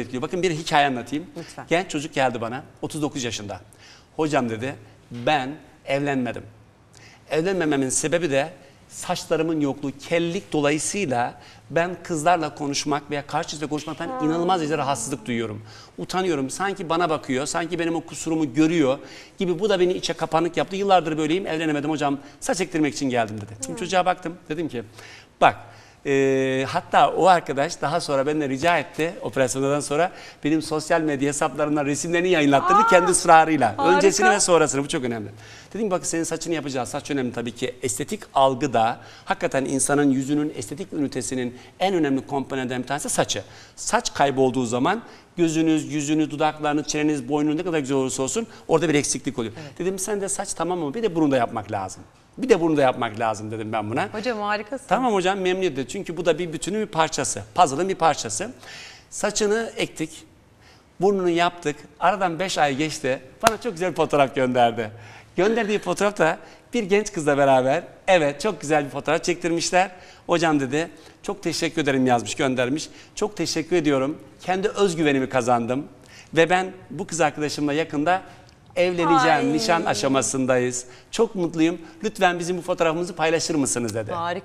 etkiyor. Bakın bir hikaye anlatayım. Lütfen. Genç çocuk geldi bana 39 yaşında. Hocam dedi ben evlenmedim. Evlenmememin sebebi de saçlarımın yokluğu, kellik dolayısıyla ben kızlarla konuşmak veya karşı cinsle konuşmaktan ha. inanılmaz bir rahatsızlık duyuyorum. Utanıyorum. Sanki bana bakıyor, sanki benim o kusurumu görüyor gibi. Bu da beni içe kapanık yaptı. Yıllardır böyleyim, evlenemedim hocam. Saç ektirmek için geldim dedi. Şimdi çocuğa baktım. Dedim ki bak e, hatta o arkadaş daha sonra benden rica etti operasyondan sonra benim sosyal medya hesaplarımdan resimlerini yayınlattırdı Aa, kendi ısrarıyla. Harika. Öncesini ve sonrasını bu çok önemli. Dedim bak senin saçını yapacağız. Saç önemli tabii ki. Estetik algı da hakikaten insanın yüzünün estetik ünitesinin en önemli komponentinden bir tanesi saçı. Saç kaybolduğu zaman Gözünüz, yüzünüz, dudaklarınız, çeneniz, boynunuz ne kadar güzel olursa olsun orada bir eksiklik oluyor. Evet. Dedim sen de saç tamam mı? Bir de bunu da yapmak lazım. Bir de bunu da yapmak lazım dedim ben buna. Hocam harikasın. Tamam hocam memnuniyetle. Çünkü bu da bir bütünün bir parçası. Puzzle'ın bir parçası. Saçını ektik. Burnunu yaptık. Aradan 5 ay geçti. Bana çok güzel bir fotoğraf gönderdi. Gönderdiği fotoğraf bir genç kızla beraber evet çok güzel bir fotoğraf çektirmişler. Hocam dedi çok teşekkür ederim yazmış göndermiş. Çok teşekkür ediyorum. Kendi özgüvenimi kazandım. Ve ben bu kız arkadaşımla yakında evleneceğim Ay. nişan aşamasındayız. Çok mutluyum. Lütfen bizim bu fotoğrafımızı paylaşır mısınız dedi. Harika.